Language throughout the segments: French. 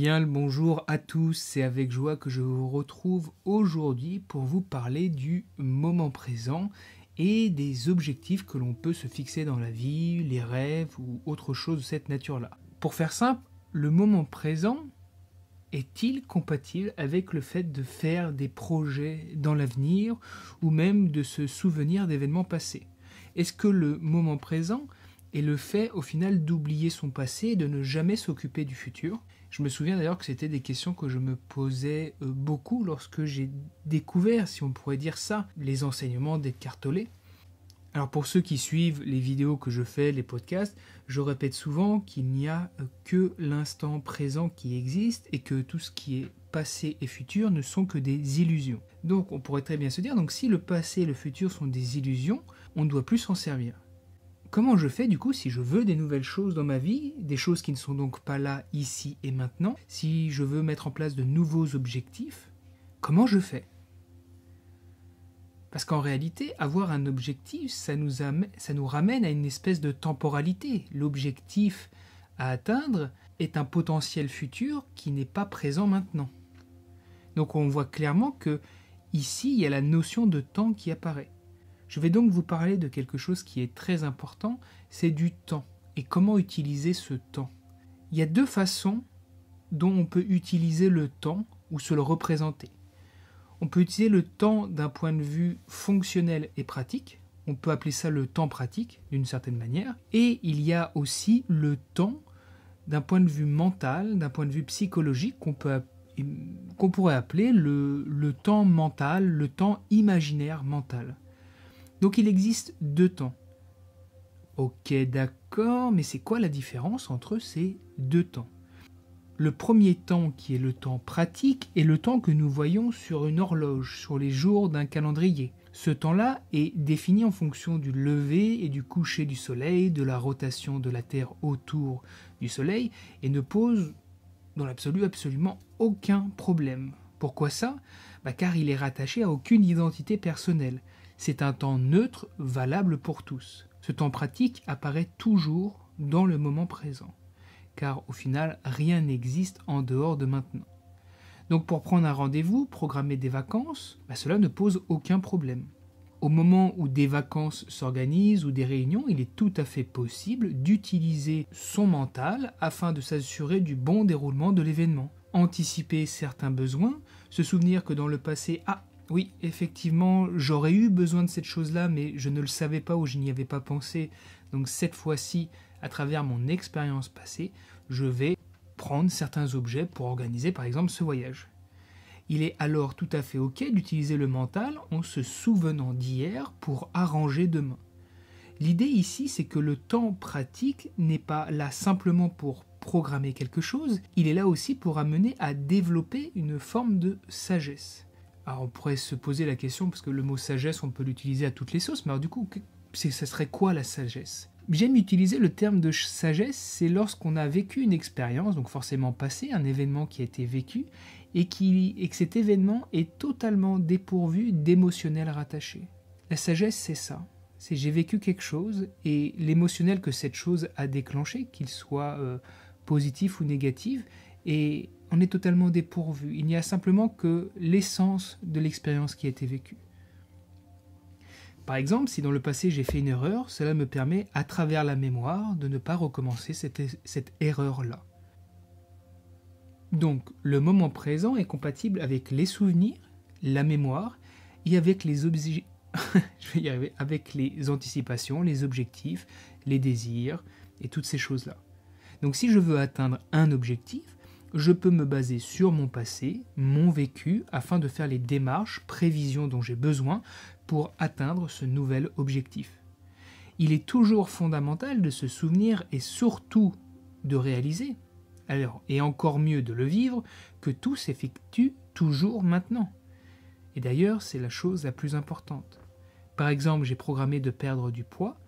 bien le bonjour à tous, c'est avec joie que je vous retrouve aujourd'hui pour vous parler du moment présent et des objectifs que l'on peut se fixer dans la vie, les rêves ou autre chose de cette nature-là. Pour faire simple, le moment présent est-il compatible avec le fait de faire des projets dans l'avenir ou même de se souvenir d'événements passés Est-ce que le moment présent est le fait au final d'oublier son passé et de ne jamais s'occuper du futur je me souviens d'ailleurs que c'était des questions que je me posais euh, beaucoup lorsque j'ai découvert, si on pourrait dire ça, les enseignements des Tolle. Alors pour ceux qui suivent les vidéos que je fais, les podcasts, je répète souvent qu'il n'y a euh, que l'instant présent qui existe et que tout ce qui est passé et futur ne sont que des illusions. Donc on pourrait très bien se dire, donc si le passé et le futur sont des illusions, on ne doit plus s'en servir comment je fais du coup si je veux des nouvelles choses dans ma vie, des choses qui ne sont donc pas là ici et maintenant, si je veux mettre en place de nouveaux objectifs, comment je fais Parce qu'en réalité, avoir un objectif, ça nous, ça nous ramène à une espèce de temporalité. L'objectif à atteindre est un potentiel futur qui n'est pas présent maintenant. Donc on voit clairement que ici, il y a la notion de temps qui apparaît. Je vais donc vous parler de quelque chose qui est très important, c'est du temps et comment utiliser ce temps. Il y a deux façons dont on peut utiliser le temps ou se le représenter. On peut utiliser le temps d'un point de vue fonctionnel et pratique, on peut appeler ça le temps pratique d'une certaine manière, et il y a aussi le temps d'un point de vue mental, d'un point de vue psychologique qu'on pourrait appeler le temps mental, le temps imaginaire mental. Donc il existe deux temps. Ok, d'accord, mais c'est quoi la différence entre ces deux temps Le premier temps qui est le temps pratique est le temps que nous voyons sur une horloge, sur les jours d'un calendrier. Ce temps-là est défini en fonction du lever et du coucher du Soleil, de la rotation de la Terre autour du Soleil, et ne pose dans l'absolu absolument aucun problème. Pourquoi ça bah, Car il est rattaché à aucune identité personnelle. C'est un temps neutre valable pour tous. Ce temps pratique apparaît toujours dans le moment présent, car au final, rien n'existe en dehors de maintenant. Donc pour prendre un rendez-vous, programmer des vacances, bah, cela ne pose aucun problème. Au moment où des vacances s'organisent ou des réunions, il est tout à fait possible d'utiliser son mental afin de s'assurer du bon déroulement de l'événement. Anticiper certains besoins, se souvenir que dans le passé, ah, oui, effectivement, j'aurais eu besoin de cette chose-là, mais je ne le savais pas ou je n'y avais pas pensé. Donc cette fois-ci, à travers mon expérience passée, je vais prendre certains objets pour organiser par exemple ce voyage. Il est alors tout à fait ok d'utiliser le mental en se souvenant d'hier pour arranger demain. L'idée ici, c'est que le temps pratique n'est pas là simplement pour programmer quelque chose, il est là aussi pour amener à développer une forme de sagesse on pourrait se poser la question, parce que le mot sagesse, on peut l'utiliser à toutes les sauces, mais alors du coup, ça serait quoi la sagesse J'aime utiliser le terme de sagesse, c'est lorsqu'on a vécu une expérience, donc forcément passée, un événement qui a été vécu, et, qui, que cet événement est totalement dépourvu d'émotionnel rattaché. La sagesse, c'est ça. C'est j'ai vécu quelque chose et l'émotionnel que cette chose a déclenché, qu'il soit euh, positif ou négatif, et on est totalement dépourvu. Il n'y a simplement que l'essence de l'expérience qui a été vécue. Par exemple, si dans le passé j'ai fait une erreur, cela me permet, à travers la mémoire, de ne pas recommencer cette, erreur-là. Donc, le moment présent est compatible avec les souvenirs, la mémoire et avec les avec les anticipations, les objectifs, les désirs et toutes ces choses-là. Donc si je veux atteindre un objectif, je peux me baser sur mon passé, mon vécu, afin de faire les démarches, prévisions dont j'ai besoin pour atteindre ce nouvel objectif. Il est toujours fondamental de se souvenir et surtout de réaliser, alors, et encore mieux de le vivre, que tout s'effectue toujours maintenant. Et d'ailleurs, c'est la chose la plus importante. Par exemple, j'ai programmé de perdre du poids,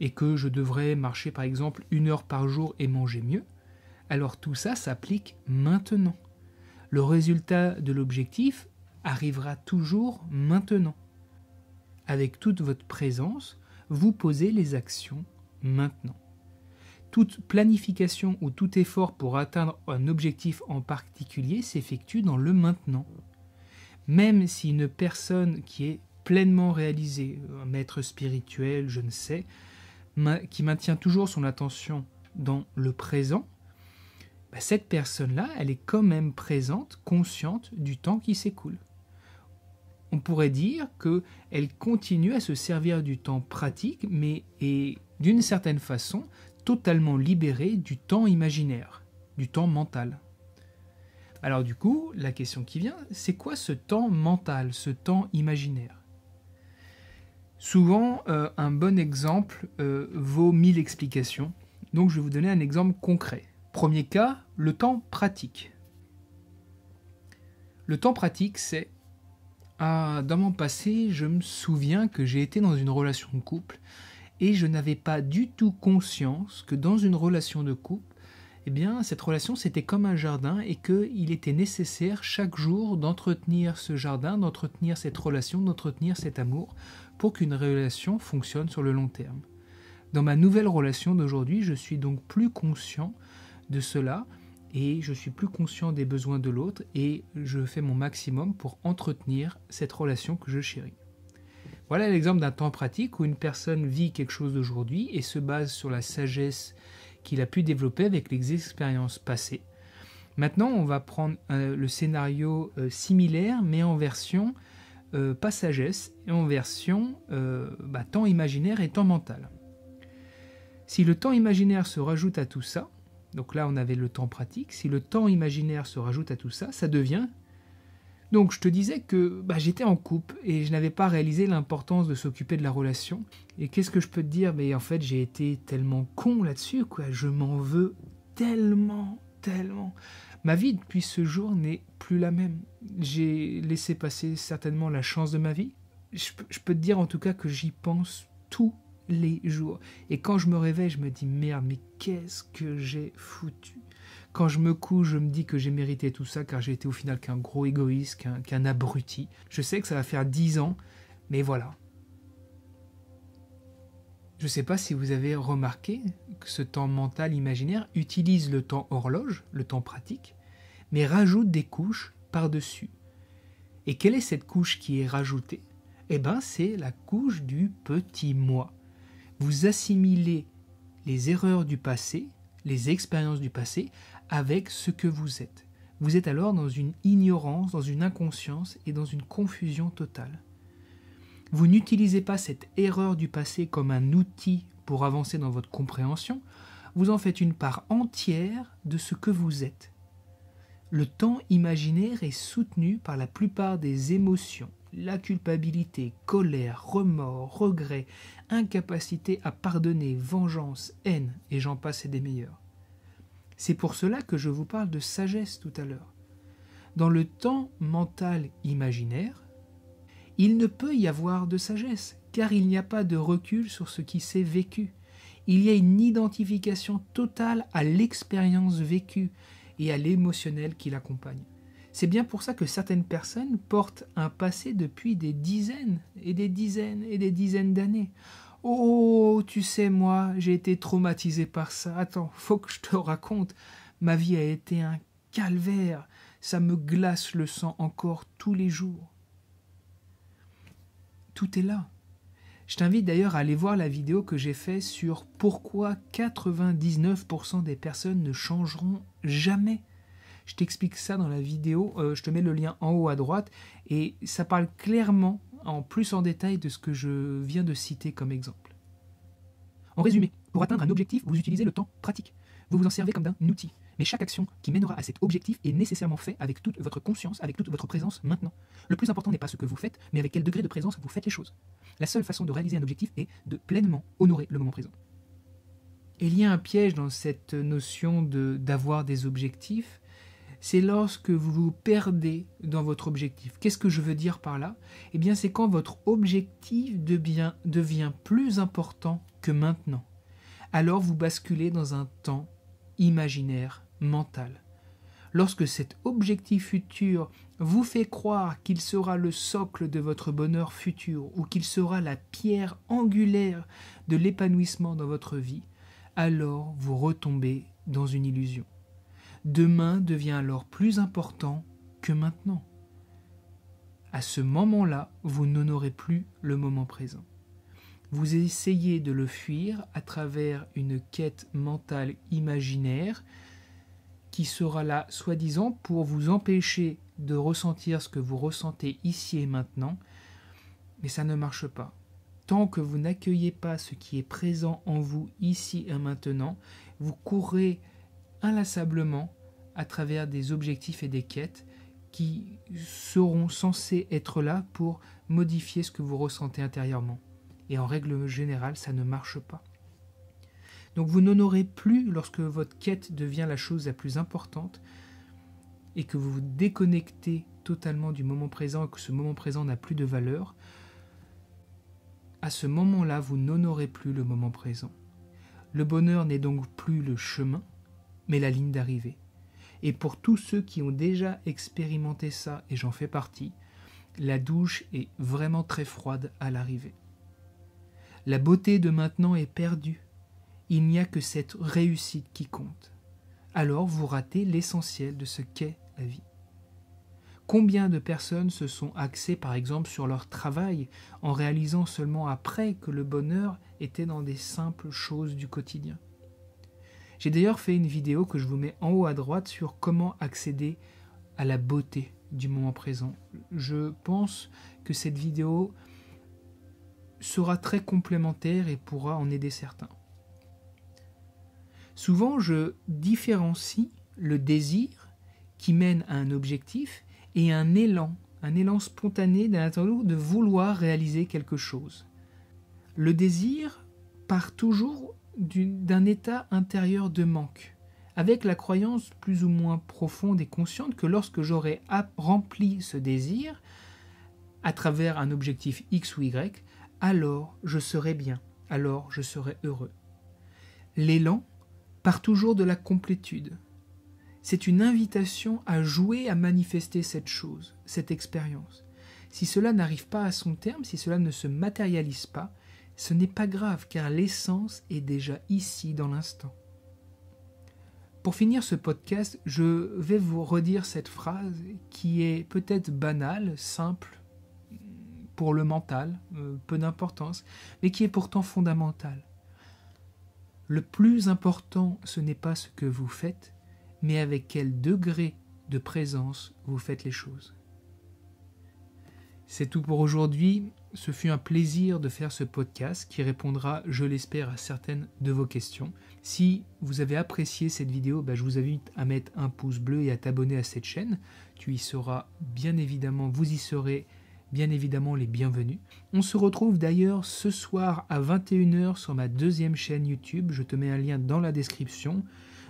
et que je devrais marcher par exemple une heure par jour et manger mieux, alors tout ça s'applique maintenant. Le résultat de l'objectif arrivera toujours maintenant. Avec toute votre présence, vous posez les actions maintenant. Toute planification ou tout effort pour atteindre un objectif en particulier s'effectue dans le maintenant. Même si une personne qui est pleinement réalisée, un maître spirituel, je ne sais, qui maintient toujours son attention dans le présent, bah, cette personne-là, elle est quand même présente, consciente du temps qui s'écoule. On pourrait dire qu'elle continue à se servir du temps pratique, mais est d'une certaine façon totalement libérée du temps imaginaire, du temps mental. Alors du coup, la question qui vient, c'est quoi ce temps mental, ce temps imaginaire Souvent, euh, un bon exemple euh, vaut mille explications. Donc je vais vous donner un exemple concret. Premier cas, le temps pratique. Le temps pratique, c'est ah, dans mon passé, je me souviens que j'ai été dans une relation de couple et je n'avais pas du tout conscience que dans une relation de couple, eh bien, cette relation c'était comme un jardin et qu'il était nécessaire chaque jour d'entretenir ce jardin, d'entretenir cette relation, d'entretenir cet amour pour qu'une relation fonctionne sur le long terme. Dans ma nouvelle relation d'aujourd'hui, je suis donc plus conscient de cela et je suis plus conscient des besoins de l'autre et je fais mon maximum pour entretenir cette relation que je chéris. Voilà l'exemple d'un temps pratique où une personne vit quelque chose d'aujourd'hui et se base sur la sagesse qu'il a pu développer avec les expériences passées. Maintenant, on va prendre euh, le scénario euh, similaire mais en version euh, pas sagesse et en version bah, temps imaginaire et temps mental. Si le temps imaginaire se rajoute à tout ça, donc là, on avait le temps pratique. Si le temps imaginaire se rajoute à tout ça, ça devient... Donc je te disais que bah, j'étais en couple et je n'avais pas réalisé l'importance de s'occuper de la relation. Et qu'est-ce que je peux te dire Mais en fait, j'ai été tellement con là-dessus, quoi. Je m'en veux tellement, tellement. Ma vie depuis ce jour n'est plus la même. J'ai laissé passer certainement la chance de ma vie. Je, peux te dire en tout cas que j'y pense tout les jours. Et quand je me réveille, je me dis merde, mais qu'est-ce que j'ai foutu Quand je me couche, je me dis que j'ai mérité tout ça car j'ai été au final qu'un gros égoïste, qu'un abruti. Je sais que ça va faire dix ans, mais voilà. Je ne sais pas si vous avez remarqué que ce temps mental imaginaire utilise le temps horloge, le temps pratique, mais rajoute des couches par-dessus. Et quelle est cette couche qui est rajoutée Eh bien, c'est la couche du petit moi vous assimilez les erreurs du passé, les expériences du passé, avec ce que vous êtes. Vous êtes alors dans une ignorance, dans une inconscience et dans une confusion totale. Vous n'utilisez pas cette erreur du passé comme un outil pour avancer dans votre compréhension, vous en faites une part entière de ce que vous êtes. Le temps imaginaire est soutenu par la plupart des émotions, la culpabilité, colère, remords, regret, incapacité à pardonner, vengeance, haine, et j'en passe et des meilleurs. C'est pour cela que je vous parle de sagesse tout à l'heure. Dans le temps mental imaginaire, il ne peut y avoir de sagesse, car il n'y a pas de recul sur ce qui s'est vécu. Il y a une identification totale à l'expérience vécue et à l'émotionnel qui l'accompagne. C'est bien pour ça que certaines personnes portent un passé depuis des dizaines et des dizaines et des dizaines d'années. Oh, tu sais, moi, j'ai été traumatisé par ça. Attends, faut que je te raconte. Ma vie a été un calvaire. Ça me glace le sang encore tous les jours. Tout est là. Je t'invite d'ailleurs à aller voir la vidéo que j'ai faite sur pourquoi 99% des personnes ne changeront jamais je t'explique ça dans la vidéo, euh, je te mets le lien en haut à droite, et ça parle clairement en plus en détail de ce que je viens de citer comme exemple. En résumé, pour atteindre un objectif, vous utilisez le temps pratique. Vous vous en servez comme d'un outil. Mais chaque action qui mènera à cet objectif est nécessairement faite avec toute votre conscience, avec toute votre présence maintenant. Le plus important n'est pas ce que vous faites, mais avec quel degré de présence vous faites les choses. La seule façon de réaliser un objectif est de pleinement honorer le moment présent. Et il y a un piège dans cette notion d'avoir des objectifs, c'est lorsque vous vous perdez dans votre objectif. Qu'est-ce que je veux dire par là Eh bien, c'est quand votre objectif de bien devient plus important que maintenant. Alors vous basculez dans un temps imaginaire, mental. Lorsque cet objectif futur vous fait croire qu'il sera le socle de votre bonheur futur ou qu'il sera la pierre angulaire de l'épanouissement dans votre vie, alors vous retombez dans une illusion. Demain devient alors plus important que maintenant. À ce moment-là, vous n'honorez plus le moment présent. Vous essayez de le fuir à travers une quête mentale imaginaire qui sera là, soi-disant, pour vous empêcher de ressentir ce que vous ressentez ici et maintenant, mais ça ne marche pas. Tant que vous n'accueillez pas ce qui est présent en vous ici et maintenant, vous courez inlassablement à travers des objectifs et des quêtes qui seront censés être là pour modifier ce que vous ressentez intérieurement. Et en règle générale, ça ne marche pas. Donc vous n'honorez plus lorsque votre quête devient la chose la plus importante et que vous vous déconnectez totalement du moment présent et que ce moment présent n'a plus de valeur. À ce moment-là, vous n'honorez plus le moment présent. Le bonheur n'est donc plus le chemin, mais la ligne d'arrivée. Et pour tous ceux qui ont déjà expérimenté ça, et j'en fais partie, la douche est vraiment très froide à l'arrivée. La beauté de maintenant est perdue. Il n'y a que cette réussite qui compte. Alors vous ratez l'essentiel de ce qu'est la vie. Combien de personnes se sont axées par exemple sur leur travail en réalisant seulement après que le bonheur était dans des simples choses du quotidien j'ai d'ailleurs fait une vidéo que je vous mets en haut à droite sur comment accéder à la beauté du moment présent. Je pense que cette vidéo sera très complémentaire et pourra en aider certains. Souvent, je différencie le désir qui mène à un objectif et un élan, un élan spontané d'un de vouloir réaliser quelque chose. Le désir part toujours d'un état intérieur de manque, avec la croyance plus ou moins profonde et consciente que lorsque j'aurai rempli ce désir, à travers un objectif X ou Y, alors je serai bien, alors je serai heureux. L'élan part toujours de la complétude. C'est une invitation à jouer, à manifester cette chose, cette expérience. Si cela n'arrive pas à son terme, si cela ne se matérialise pas, ce n'est pas grave car l'essence est déjà ici dans l'instant. Pour finir ce podcast, je vais vous redire cette phrase qui est peut-être banale, simple, pour le mental, euh, peu d'importance, mais qui est pourtant fondamentale. Le plus important, ce n'est pas ce que vous faites, mais avec quel degré de présence vous faites les choses. C'est tout pour aujourd'hui. Ce fut un plaisir de faire ce podcast qui répondra, je l'espère, à certaines de vos questions. Si vous avez apprécié cette vidéo, bah, je vous invite à mettre un pouce bleu et à t'abonner à cette chaîne. Tu y seras bien évidemment, vous y serez bien évidemment les bienvenus. On se retrouve d'ailleurs ce soir à 21h sur ma deuxième chaîne YouTube. Je te mets un lien dans la description.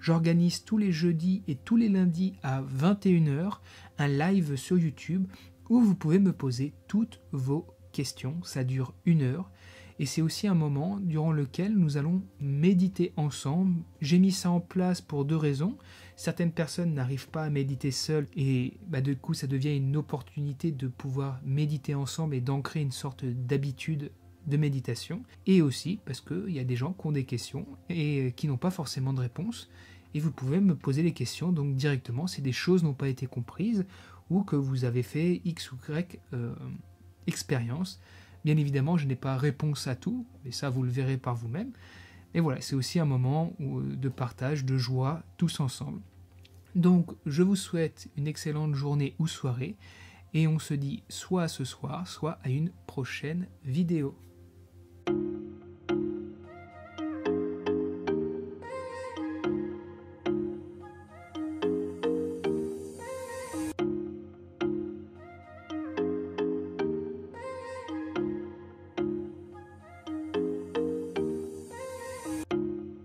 J'organise tous les jeudis et tous les lundis à 21h un live sur YouTube où vous pouvez me poser toutes vos questions. Ça dure une heure et c'est aussi un moment durant lequel nous allons méditer ensemble. J'ai mis ça en place pour deux raisons. Certaines personnes n'arrivent pas à méditer seules et bah, du coup ça devient une opportunité de pouvoir méditer ensemble et d'ancrer une sorte d'habitude de méditation. Et aussi parce qu'il y a des gens qui ont des questions et qui n'ont pas forcément de réponse. Et vous pouvez me poser les questions donc directement si des choses n'ont pas été comprises ou que vous avez fait X ou Y. Euh, expérience. Bien évidemment, je n'ai pas réponse à tout, mais ça vous le verrez par vous-même. Mais voilà, c'est aussi un moment euh, de partage, de joie, tous ensemble. Donc, je vous souhaite une excellente journée ou soirée, et on se dit soit ce soir, soit à une prochaine vidéo.